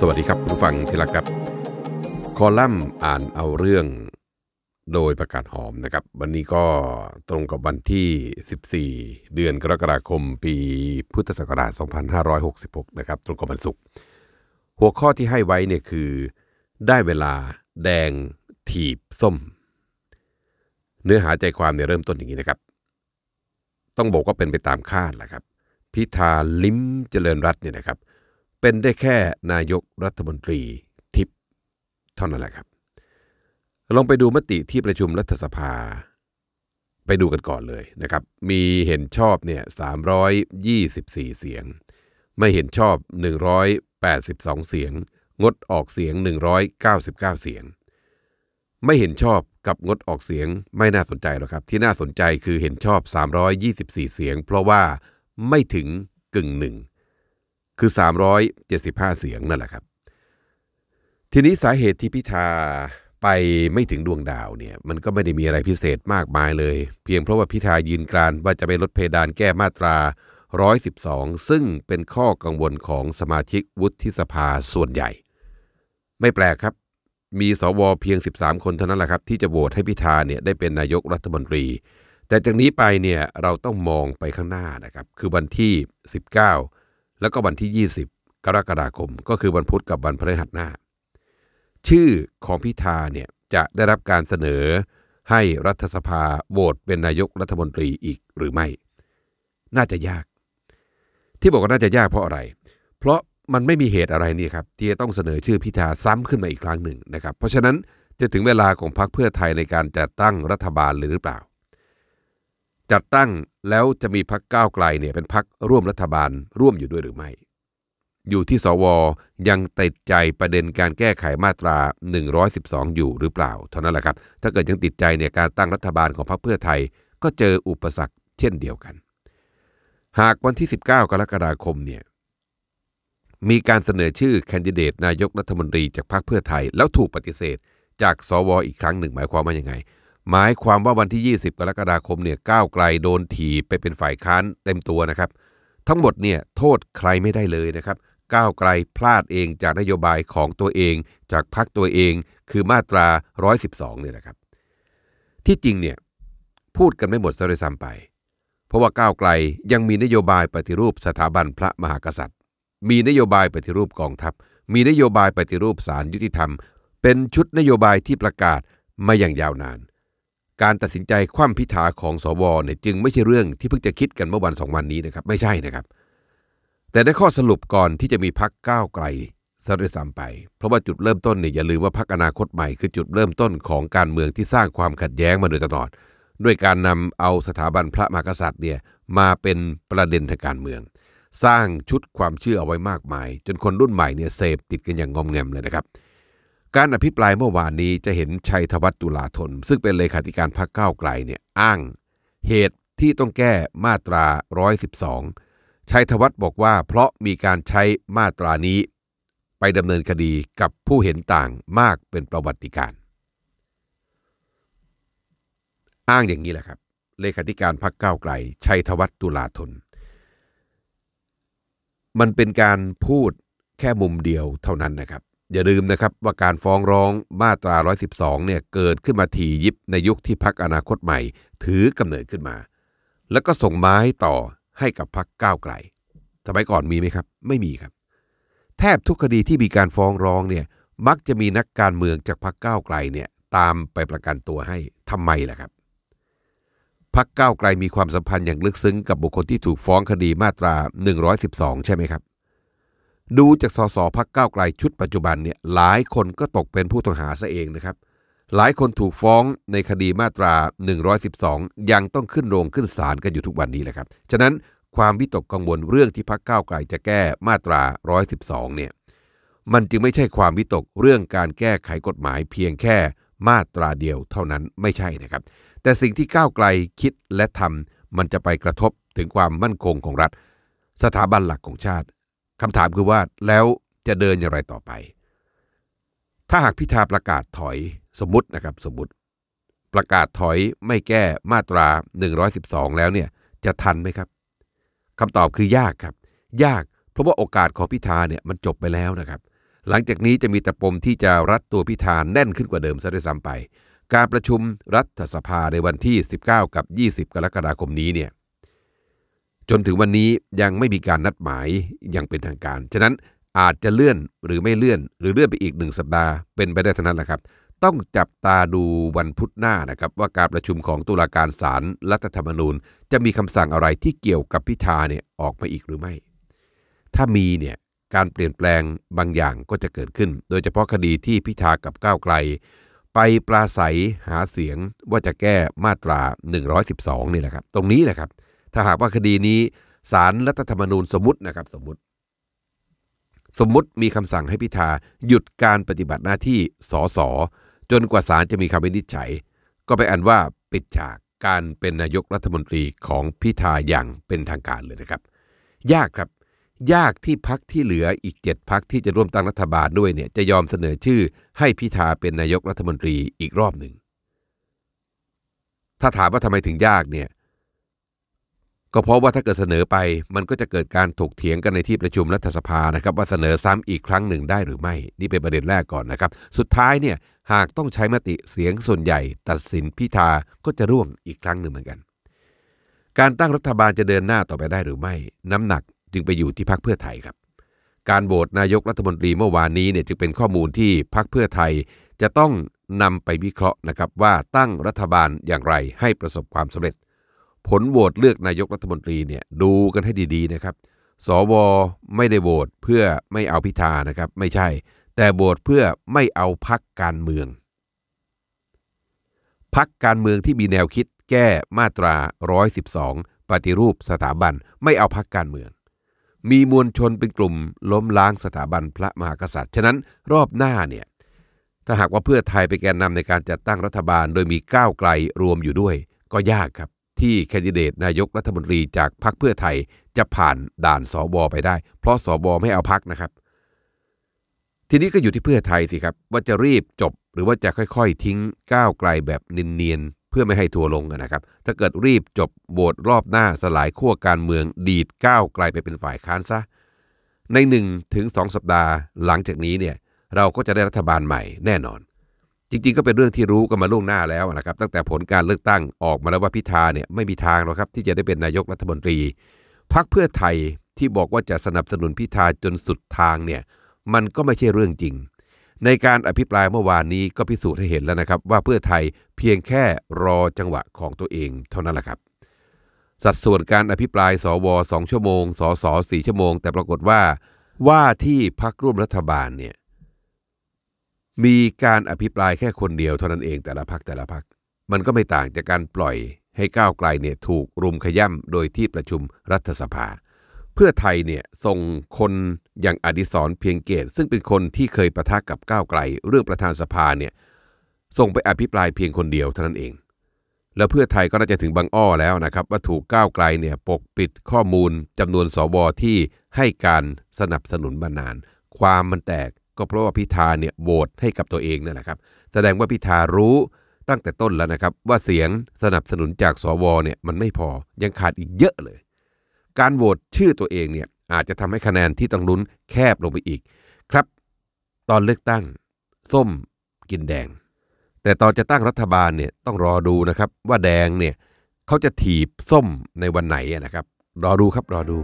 สวัสดีครับผู้ฟัง ที่รักครับคอลัมน์อ่านเอาเรื่องโดยประกาศหอมนะครับวันนี้ก็ตรงกับวันที่ 14 เดือนกรกฎาคม ปีพุทธศักราช 2566 นะครับ ตรงกับวันศุกร์หัวข้อที่ให้ไว้เนี่ยคือได้เวลาแดงถีบส้ม เนื้อหาใจความเนี่ยเริ่มต้นอย่างนี้นะครับ ต้องบอกว่าเป็นไปตามคาดแหละครับพิธาลิ้มเจริญรัตน์เนี่ยนะครับเเป็นได้แค่นายกรัฐมนตรีทิพย์เท่านั้นแหละครับ ลองไปดูมติที่ประชุมรัฐสภา ไปดูกันก่อนเลยนะครับ มีเห็นชอบเนี่ย324 เสียง ไม่เห็นชอบ 182 เสียง งดออกเสียง 199 เสียง ไม่เห็นชอบกับงดออกเสียงไม่น่าสนใจหรอกครับ ที่น่าสนใจคือเห็นชอบ 324 เสียง เพราะว่าไม่ถึงกึ่งหนึ่งคือ 375 เสียง นั่นแหละครับ ทีนี้สาเหตุที่พิธาไปไม่ถึงดวงดาวเนี่ยมันก็ไม่ได้มีอะไรพิเศษมากมายเลย เพียงเพราะว่าพิธายืนกรานว่าจะไปลดเพดานแก้มาตรา 112 ซึ่งเป็นข้อกังวลของสมาชิกวุฒิสภาส่วนใหญ่ ไม่แปลกครับมีสวเพียง 13 คนเท่านั้นแหละครับ ที่จะโหวตให้พิธาเนี่ยได้เป็นนายกรัฐมนตรี แต่จากนี้ไปเนี่ยเราต้องมองไปข้างหน้านะครับ คือวันที่ 19แล้วก็วันที่ 20 กรกฎาคม ก็คือวันพุธกับวันพฤหัสหน้า ชื่อของพิธาเนี่ยจะได้รับการเสนอให้รัฐสภาโหวตเป็นนายกรัฐมนตรีอีกหรือไม่ น่าจะยาก ที่บอกว่าน่าจะยากเพราะอะไร เพราะมันไม่มีเหตุอะไรนี่ครับที่จะต้องเสนอชื่อพิธาซ้ำขึ้นมาอีกครั้งหนึ่งนะครับ เพราะฉะนั้นจะถึงเวลาของพรรคเพื่อไทยในการจัดตั้งรัฐบาลเลยหรือเปล่า จัดตั้งแล้วจะมีพักก้าวไกลเนี่ยเป็นพักร่วมรัฐบาลร่วมอยู่ด้วยหรือไม่ อยู่ที่สวยังติดใจประเด็นการแก้ไขมาตรา 112 อยู่หรือเปล่า เท่านั้นแหละครับ ถ้าเกิดยังติดใจเนี่ยการตั้งรัฐบาลของพรรคเพื่อไทยก็เจออุปสรรคเช่นเดียวกัน หากวันที่ 19 กรกฎาคมเนี่ยมีการเสนอชื่อแคนดิเดตนายกรัฐมนตรีจากพรรคเพื่อไทยแล้วถูกปฏิเสธ จากสวอีกครั้งหนึ่ง หมายความว่ายังไงหมายความว่าวันที่ 20กรกฎาคมเนี่ยก้าวไกลโดนถีไปเป็นฝ่ายค้านเต็มตัวนะครับ ทั้งหมดเนี่ยโทษใครไม่ได้เลยนะครับก้าวไกลพลาดเองจากนโยบายของตัวเองจากพรรคตัวเองคือมาตรา112เนี่ยนะครับ ที่จริงเนี่ยพูดกันไม่หมดซะเลยซ้ำไป เพราะว่าก้าวไกลยังมีนโยบายปฏิรูปสถาบันพระมหากษัตริย์มีนโยบายปฏิรูปกองทัพ มีนโยบายปฏิรูปศาลยุติธรรม เป็นชุดนโยบายที่ประกาศมาอย่างยาวนานการตัดสินใจคว่ำพิธาของสวเนี่ยจึงไม่ใช่เรื่องที่เพิ่งจะคิดกันเมื่อวันสองวันนี้นะครับ ไม่ใช่นะครับ แต่ได้ข้อสรุปก่อนที่จะมีพักก้าวไกลสรด้วยซไป เพราะว่าจุดเริ่มต้นเนี่ยอย่าลืมว่าพักอนาคตใหม่คือจุดเริ่มต้นของการเมืองที่สร้างความขัดแย้งมาโดยตลอด ด้วยการนำเอาสถาบันพระมหากษัตริย์เนี่ยมาเป็นประเด็นทางการเมือง สร้างชุดความเชื่อเอาไว้มากมาย จนคนรุ่นใหม่เนี่ยเสพติดกันอย่างงอมแงมเลยนะครับการอภิปรายเมื่อวานนี้จะเห็นชัยธวัฒน์ตุลาธนซึ่งเป็นเลขาธิการพรรคก้าวไกลเนี่ยอ้างเหตุที่ต้องแก้มาตรา112ชัยธวัฒน์บอกว่าเพราะมีการใช้มาตรานี้ไปดำเนินคดีกับผู้เห็นต่างมากเป็นประวัติการอ้างอย่างนี้แหละครับเลขาธิการพรรคก้าวไกลชัยธวัฒน์ตุลาธนมันเป็นการพูดแค่มุมเดียวเท่านั้นนะครับอย่าลืมนะครับว่าการฟ้องร้องมาตรา 112 เนี่ยเกิดขึ้นมาที ยิบในยุคที่พักอนาคตใหม่ ถือกำเนิดขึ้นมา แล้วก็ส่งไม้ต่อให้กับพักก้าวไกลสมัยก่อนมีไหมครับไม่มีครับ แทบทุกคดีที่มีการฟ้องร้องเนี่ยมักจะมีนักการเมืองจากพักก้าวไกลเนี่ยตามไปประกันตัวให้ทำไมล่ะครับพักก้าวไกลมีความสัมพันธ์อย่างลึกซึ้งกับบุคคลที่ถูกฟ้องคดีมาตรา 112 ใช่ไหมครับดูจากสสพักเก้าไกลชุดปัจจุบันเนี่ยหลายคนก็ตกเป็นผู้ต้องหาซะเองนะครับ หลายคนถูกฟ้องในคดีมาตรา 112 ยังต้องขึ้นโรงขึ้นศาลกันอยู่ทุกวันนี้แหละครับฉะนั้นความวิตกกังวลเรื่องที่พักเก้าไกลจะแก้มาตรา112เนี่ยมันจึงไม่ใช่ความวิตกเรื่องการแก้ไขกฎหมายเพียงแค่มาตราเดียวเท่านั้นไม่ใช่นะครับ แต่สิ่งที่ก้าวไกลคิดและทำมันจะไปกระทบถึงความมั่นคงของรัฐ สถาบันหลักของชาติคำถามคือว่าแล้วจะเดินอย่างไรต่อไป ถ้าหากพิธาประกาศถอยสมมตินะครับสมมติ ประกาศถอยไม่แก้ มาตรา 112 แล้วเนี่ยจะทันไหมครับคำตอบคือยากครับ ยาก เพราะว่าโอกาสของพิธาเนี่ยมันจบไปแล้วนะครับ หลังจากนี้จะมีแต่ปมที่จะรัดตัวพิธาแน่นขึ้นกว่าเดิมซะด้วยซ้ำไป การประชุมรัฐสภาในวันที่ 19 กับ 20 กรกฎาคมนี้เนี่ยจนถึงวันนี้ยังไม่มีการนัดหมายอย่างเป็นทางการ ฉะนั้นอาจจะเลื่อนหรือไม่เลื่อน หรือเลื่อนไปอีกหนึ่งสัปดาห์เป็นไปได้ทั้งนั้นแหละครับ ต้องจับตาดูวันพุธหน้านะครับ ว่าการประชุมของตุลาการศาลรรัฐธรรมนูญ จะมีคำสั่งอะไรที่เกี่ยวกับพิธาเนี่ยออกมาอีกหรือไม่ ถ้ามีเนี่ยการเปลี่ยนแปลงบางอย่างก็จะเกิดขึ้น โดยเฉพาะคดีที่พิธากับก้าวไกลไปปราศัยหาเสียงว่าจะแก้มาตรา 112 นี่แหละครับ ตรงนี้แหละครับถ้าหากว่าคดีนี้สารรัฐธรรมนูญสมมตินะครับสมมติสมมติมีคำสั่งให้พิธา หยุดการปฏิบัติหน้าที่สอสอจนกว่าศาลจะมีคำวินิจฉัย ก็ไปอันว่าปิดฉากการเป็นนายกรัฐมนตรีของพิธาอย่างเป็นทางการเลยนะครับ ยากครับยากที่พักที่เหลืออีกเจ็ดพักที่จะร่วมตั้งรัฐบาลด้วยเนี่ยจะยอมเสนอชื่อให้พิธาเป็นนายกรัฐมนตรีอีกรอบหนึ่งถ้าถามว่าทำไมถึงยากเนี่ยก็เพราะว่าถ้าเกิดเสนอไปมันก็จะเกิดการถกเถียงกันในที่ประชุมรัฐสภานะครับ ว่าเสนอซ้ำอีกครั้งหนึ่งได้หรือไม่ นี่เป็นประเด็นแรกก่อนนะครับสุดท้ายเนี่ยหากต้องใช้มติเสียงส่วนใหญ่ ตัดสินพิธาก็จะร่วงอีกครั้งหนึ่งเหมือนกัน การตั้งรัฐบาลจะเดินหน้าต่อไปได้หรือไม่ น้ำหนักจึงไปอยู่ที่พักเพื่อไทยครับ การโหวตนายกรัฐมนตรีเมื่อวานนี้เนี่ยจึงเป็นข้อมูลที่พักเพื่อไทยจะต้องนำไปวิเคราะห์นะครับว่าตั้งรัฐบาลอย่างไรให้ประสบความสำเร็จผลโหวตเลือกนายกรัฐมนตรีเนี่ยดูกันให้ดีๆนะครับ สวไม่ได้โหวตเพื่อไม่เอาพิธานะครับ ไม่ใช่ แต่โหวตเพื่อไม่เอาพักการเมืองพักการเมืองที่มีแนวคิดแก้มาตรา 112ปฏิรูปสถาบันไม่เอาพักการเมือง มีมวลชนเป็นกลุ่มล้มล้างสถาบันพระมหากษัตริย์ ฉะนั้นรอบหน้าเนี่ยถ้าหากว่าเพื่อไทยไปแกนนำในการจัดตั้งรัฐบาล โดยมีก้าวไกลรวมอยู่ด้วยก็ยากครับที่แคนดิเดตนายกรัฐมนตรีจากพรรคเพื่อไทยจะผ่านด่านสอบอไปได้ เพราะสอบอไม่เอาพักนะครับ ทีนี้ก็อยู่ที่เพื่อไทยสิครับว่าจะรีบจบหรือว่าจะค่อย ๆ ทิ้งก้าวไกลแบบเนียนๆ เพื่อไม่ให้ทัวลงนะครับ ถ้าเกิดรีบจบโบวตรอบหน้าสลายขั้วการเมืองดีดก้าวไกลไปเป็นฝ่ายค้านซะ ใน1ถึง2สัปดาห์ หลังจากนี้เนี่ยเราก็จะได้รัฐบาลใหม่แน่นอนจริง ๆ ก็เป็นเรื่องที่รู้กันมาล่วงหน้าแล้วนะครับตั้งแต่ผลการเลือกตั้งออกมาแล้ว ว่าพิธาเนี่ยไม่มีทางหรอกครับที่จะได้เป็นนายกรัฐมนตรีพักเพื่อไทยที่บอกว่าจะสนับสนุนพิธาจนสุดทางเนี่ยมันก็ไม่ใช่เรื่องจริง ในการอภิปรายเมื่อวานนี้ก็พิสูจน์ให้เห็นแล้วนะครับว่าเพื่อไทยเพียงแค่รอจังหวะของตัวเอง เท่านั้นแหละครับสัดส่วนการอภิปรายสวสองชั่วโมงสสสี่ชั่วโมง แต่ปรากฏว่าว่าที่พักร่วมรัฐบาลเนี่ยมีการอภิปรายแค่คนเดียวเท่านั้นเองแต่ละพักแต่ละพักมันก็ไม่ต่างจากการปล่อยให้ก้าวไกลเนี่ยถูกรุมขย่ำโดยที่ประชุมรัฐสภา เพื่อไทยเนี่ยส่งคนอย่างอดิศรเพียงเกตซึ่งเป็นคนที่เคยประทะกับก้าวไกล เรื่องประธานสภาเนี่ยส่งไปอภิปรายเพียงคนเดียวเท่านั้นเอง แล้วเพื่อไทยก็น่าจะถึงบางอ้อแล้วนะครับว่าถูกก้าวไกลเนี่ยปกปิดข้อมูลจำนวนสวที่ให้การสนับสนุนมานาน ความมันแตกก็เพราะว่าพิธาเนี่ยโหวตให้กับตัวเองนั่นแหละครับ แสดงว่าพิธารู้ตั้งแต่ต้นแล้วนะครับ ว่าเสียงสนับสนุนจากสวเนี่ยมันไม่พอยังขาดอีกเยอะเลย การโหวตชื่อตัวเองเนี่ยอาจจะทำให้คะแนนที่ต้องลุ้นแคบลงไปอีก ครับ ตอนเลือกตั้งส้มกินแดง แต่ตอนจะตั้งรัฐบาลเนี่ยต้องรอดูนะครับ ว่าแดงเนี่ยเขาจะถีบส้มในวันไหนนะครับ รอดูครับรอดู